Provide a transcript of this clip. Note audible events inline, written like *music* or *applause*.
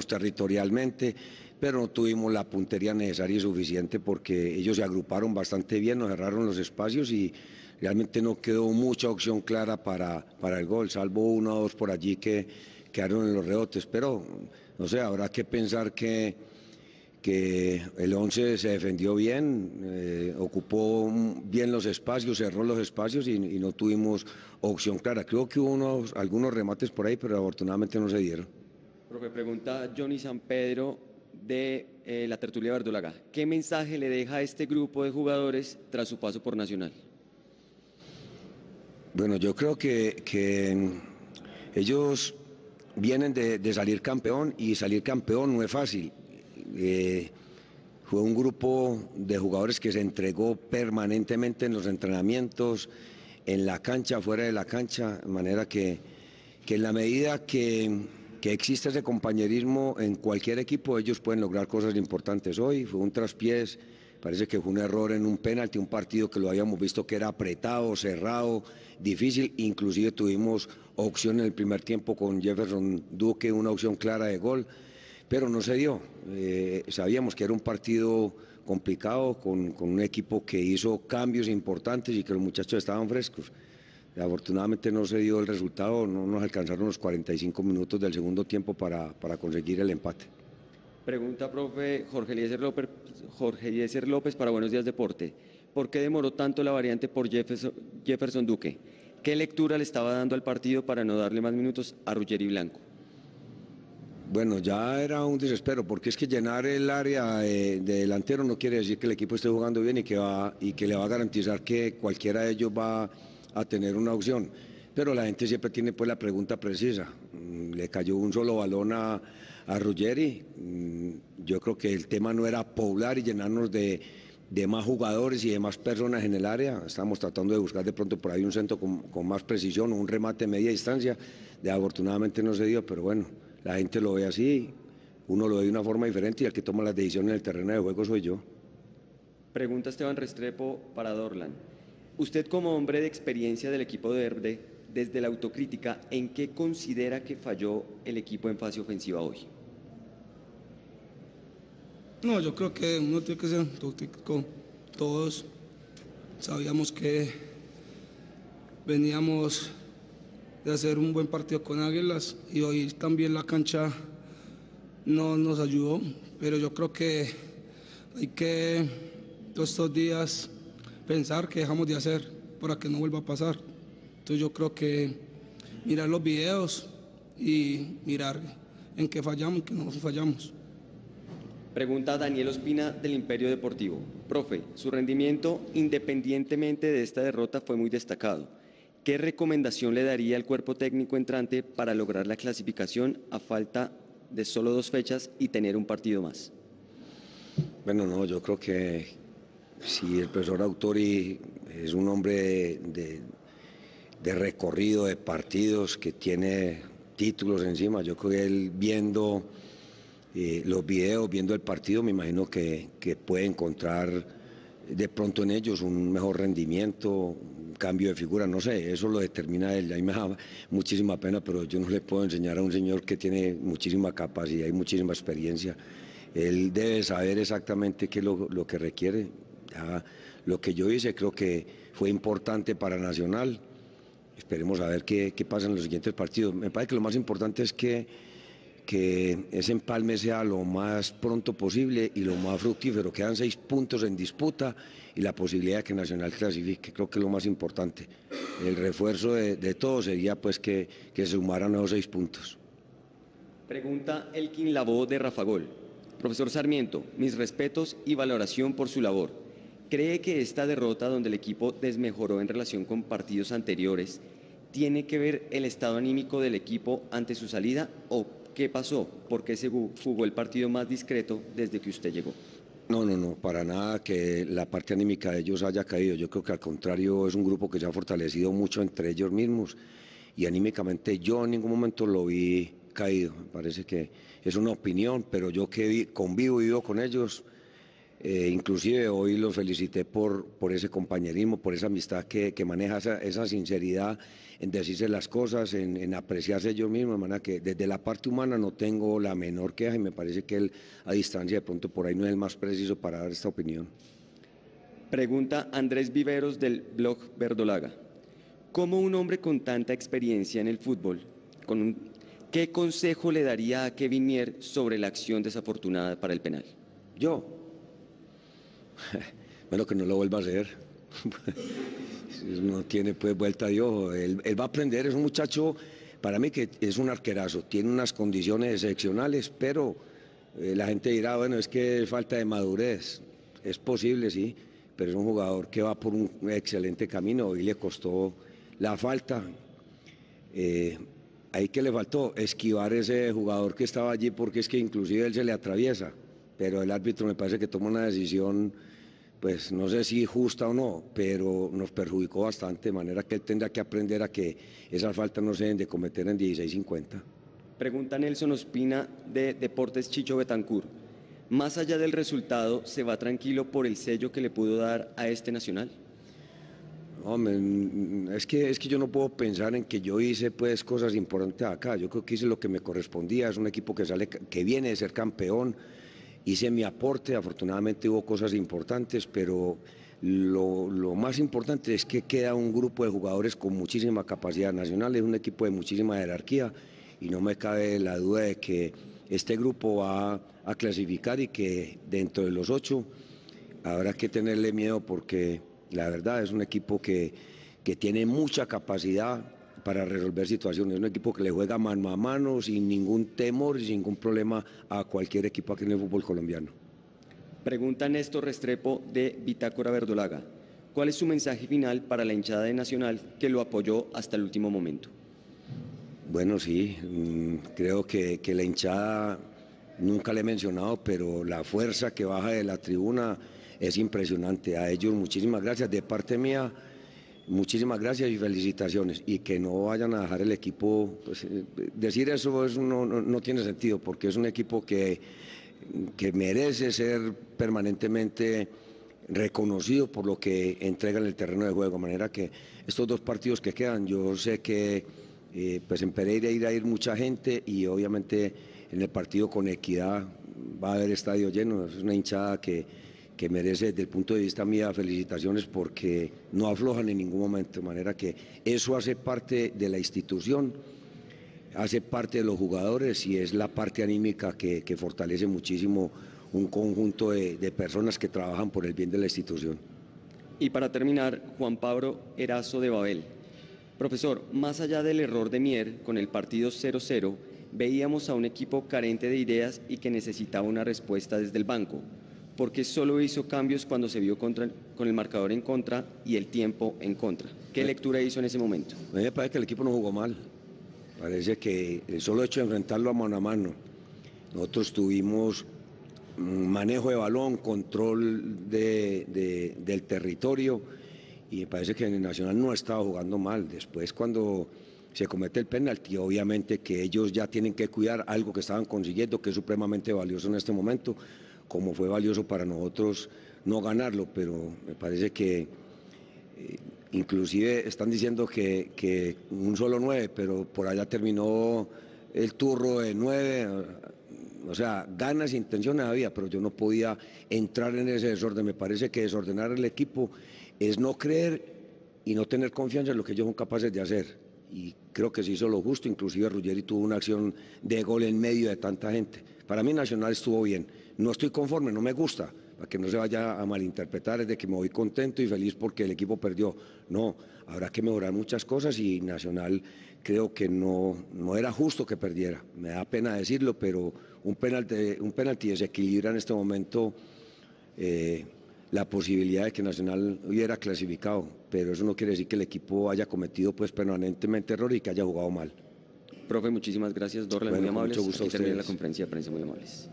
territorialmente, pero no tuvimos la puntería necesaria y suficiente porque ellos se agruparon bastante bien, nos cerraron los espacios y realmente no quedó mucha opción clara para, para el gol, salvo uno o dos por allí que quedaron en los rebotes, pero no sé, habrá que pensar que que el 11 se defendió bien, eh, ocupó bien los espacios, cerró los espacios y, no tuvimos opción clara. Creo que hubo unos, algunos remates por ahí, pero afortunadamente no se dieron que pregunta Johnny San Pedro de eh, la tertulia verdolaga. ¿Qué mensaje le deja a este grupo de jugadores tras su paso por Nacional? Bueno, yo creo que, mm, ellos vienen de, salir campeón y salir campeón no es fácil. Eh, fue un grupo de jugadores que se entregó permanentemente en los entrenamientos, en la cancha, fuera de la cancha, de manera que en la medida que que existe ese compañerismo en cualquier equipo, ellos pueden lograr cosas importantes. Hoy fue un traspiés, parece que fue un error en un penalti, un partido que lo habíamos visto que era apretado, cerrado, difícil. Inclusive tuvimos opción en el primer tiempo con Jefferson Duque, una opción clara de gol, pero no se dio. Eh, sabíamos que era un partido complicado, con un equipo que hizo cambios importantes y que los muchachos estaban frescos. Afortunadamente no se dio el resultado, no nos alcanzaron los 45 minutos del segundo tiempo para, para conseguir el empate. Pregunta, profe Jorge Eliezer, López, para Buenos Días Deporte. ¿Por qué demoró tanto la variante por Jefferson, Duque? ¿Qué lectura le estaba dando al partido para no darle más minutos a Ruggeri Blanco? Bueno, ya era un desespero, porque es que llenar el área eh, de, delantero no quiere decir que el equipo esté jugando bien y que, va, y que le va a garantizar que cualquiera de ellos va a tener una opción. Pero la gente siempre tiene pues la pregunta precisa. Mm, le cayó un solo balón a, a Ruggeri. Mm, yo creo que el tema no era poblar y llenarnos de, de más jugadores y de más personas en el área. Estamos tratando de buscar de pronto por ahí un centro con, con más precisión, un remate a media distancia. Desafortunadamente no se dio, pero bueno, la gente lo ve así, uno lo ve de una forma diferente y el que toma las decisiones en el terreno de juego soy yo. Pregunta Esteban Restrepo para Dorlan. Usted como hombre de experiencia del equipo verde, desde la autocrítica, ¿en qué considera que falló el equipo en fase ofensiva hoy? No, yo creo que uno tiene que ser autocrítico. Todos sabíamos que veníamos de hacer un buen partido con Águilas y hoy también la cancha no nos ayudó, pero yo creo que hay que todos estos días pensar que dejamos de hacer para que no vuelva a pasar. Entonces yo creo que mirar los videos y mirar en qué fallamos y qué fallamos. Pregunta Daniel Ospina del Imperio Deportivo. Profe, su rendimiento independientemente de esta derrota fue muy destacado. ¿Qué recomendación le daría al cuerpo técnico entrante para lograr la clasificación a falta de solo dos fechas y tener un partido más? Bueno, no, yo creo que, si el profesor Autori es un hombre de, recorrido, de partidos, que tiene títulos encima, yo creo que él viendo eh, los videos, viendo el partido, me imagino que, puede encontrar de pronto en ellos un mejor rendimiento, un cambio de figura, no sé, eso lo determina él. A mí me da muchísima pena, pero yo no le puedo enseñar a un señor que tiene muchísima capacidad y muchísima experiencia. Él debe saber exactamente qué es lo que requiere ya lo que yo hice creo que fue importante para Nacional. Esperemos a ver qué, pasa en los siguientes partidos. Me parece que lo más importante es que, que ese empalme sea lo más pronto posible y lo más fructífero. Quedan seis puntos en disputa y la posibilidad de que Nacional clasifique, creo que es lo más importante. El refuerzo de, todo sería pues que, se sumaran esos seis puntos. Pregunta Elkin Labó de Rafa Gol, Profesor Sarmiento, mis respetos y valoración por su labor ¿Cree que esta derrota donde el equipo desmejoró en relación con partidos anteriores tiene que ver el estado anímico del equipo ante su salida o qué pasó? ¿Por qué se jugó el partido más discreto desde que usted llegó? No, no, no, para nada que la parte anímica de ellos haya caído. Yo creo que al contrario es un grupo que se ha fortalecido mucho entre ellos mismos y anímicamente yo en ningún momento lo vi caído. Me parece que es una opinión, pero yo que convivo y vivo con ellos, eh, inclusive hoy lo felicité por, ese compañerismo, por esa amistad que, maneja, esa, sinceridad en decirse las cosas, en, apreciarse yo mismo, hermana, que desde la parte humana no tengo la menor queja y me parece que él a distancia de pronto por ahí no es el más preciso para dar esta opinión. Pregunta Andrés Viveros del blog Verdolaga. ¿Cómo un hombre con tanta experiencia en el fútbol, con ¿qué consejo le daría a Kevin Mier sobre la acción desafortunada para el penal? Yo, *laughs* Bueno, que no lo vuelva a hacer. *laughs* no tiene pues vuelta de ojo. Él, va a aprender, es un muchacho, para mí que es un arquerazo, tiene unas condiciones excepcionales, pero eh, la gente dirá, bueno, es que falta de madurez. Es posible, sí, pero es un jugador que va por un excelente camino y le costó la falta. Eh, ahí que le faltó esquivar ese jugador que estaba allí porque es que inclusive él se le atraviesa pero el árbitro me parece que tomó una decisión, pues no sé si justa o no, pero nos perjudicó bastante, de manera que él tendrá que aprender a que esas faltas no se deben de cometer en 16.50. Pregunta Nelson Ospina de Deportes Chicho Betancur. Más allá del resultado, ¿se va tranquilo por el sello que le pudo dar a este Nacional? es que, es que yo no puedo pensar en que yo hice pues cosas importantes acá. Yo creo que hice lo que me correspondía. Es un equipo que sale, que viene de ser campeón, hice mi aporte, afortunadamente hubo cosas importantes, pero lo, más importante es que queda un grupo de jugadores con muchísima capacidad nacional, es un equipo de muchísima jerarquía y no me cabe la duda de que este grupo va a clasificar y que dentro de los ocho habrá que tenerle miedo porque la verdad es un equipo que, que tiene mucha capacidad, para resolver situaciones. Es Un equipo que le juega mano a mano, sin ningún temor y sin ningún problema a cualquier equipo aquí en el fútbol colombiano. Pregunta Néstor Restrepo de Bitácora Verdolaga. ¿Cuál es su mensaje final para la hinchada de Nacional que lo apoyó hasta el último momento? Bueno, sí, mm, creo que, que la hinchada nunca le he mencionado, pero la fuerza que baja de la tribuna es impresionante. A ellos muchísimas gracias. De parte mía, Muchísimas gracias y felicitaciones. Y que no vayan a dejar el equipo. Pues, eh, decir eso no, tiene sentido, porque es un equipo que, que merece ser permanentemente reconocido por lo que entrega en el terreno de juego. De manera que estos dos partidos que quedan, yo sé que eh, pues en Pereira irá a ir mucha gente y obviamente en el partido con Equidad va a haber estadio lleno. Es una hinchada que que merece desde el punto de vista mía felicitaciones porque no aflojan en ningún momento, de manera que eso hace parte de la institución, hace parte de los jugadores y es la parte anímica que, fortalece muchísimo un conjunto de, de, personas que trabajan por el bien de la institución. Y para terminar, Juan Pablo Erazo de Babel. Profesor, más allá del error de Mier con el partido 0-0, veíamos a un equipo carente de ideas y que necesitaba una respuesta desde el banco porque solo hizo cambios cuando se vio contra, con el marcador en contra y el tiempo en contra. ¿Qué lectura hizo en ese momento? A mí me parece que el equipo no jugó mal. Parece que el solo hecho de enfrentarlo a mano a mano, nosotros tuvimos manejo de balón, control del territorio y me parece que el Nacional no estaba jugando mal. Después cuando se comete el penalti, obviamente que ellos ya tienen que cuidar algo que estaban consiguiendo, que es supremamente valioso en este momento como fue valioso para nosotros no ganarlo, pero me parece que eh, inclusive están diciendo que, un solo nueve, pero por allá terminó el turro de nueve. Eh, o sea, ganas e intenciones había, pero yo no podía entrar en ese desorden. Me parece que desordenar el equipo es no creer y no tener confianza en lo que ellos son capaces de hacer. Y creo que se hizo lo justo, inclusive Ruggeri tuvo una acción de gol en medio de tanta gente. Para mí Nacional estuvo bien no estoy conforme, no me gusta, para que no se vaya a malinterpretar, es de que me voy contento y feliz porque el equipo perdió. No, habrá que mejorar muchas cosas y Nacional creo que no, no era justo que perdiera. Me da pena decirlo, pero un penalti, un penalti desequilibra en este momento eh, la posibilidad de que Nacional hubiera clasificado, pero eso no quiere decir que el equipo haya cometido pues permanentemente error y que haya jugado mal. Profe, muchísimas gracias, Dorle, muy amables. Mucho gusto la conferencia prensa, muy amables.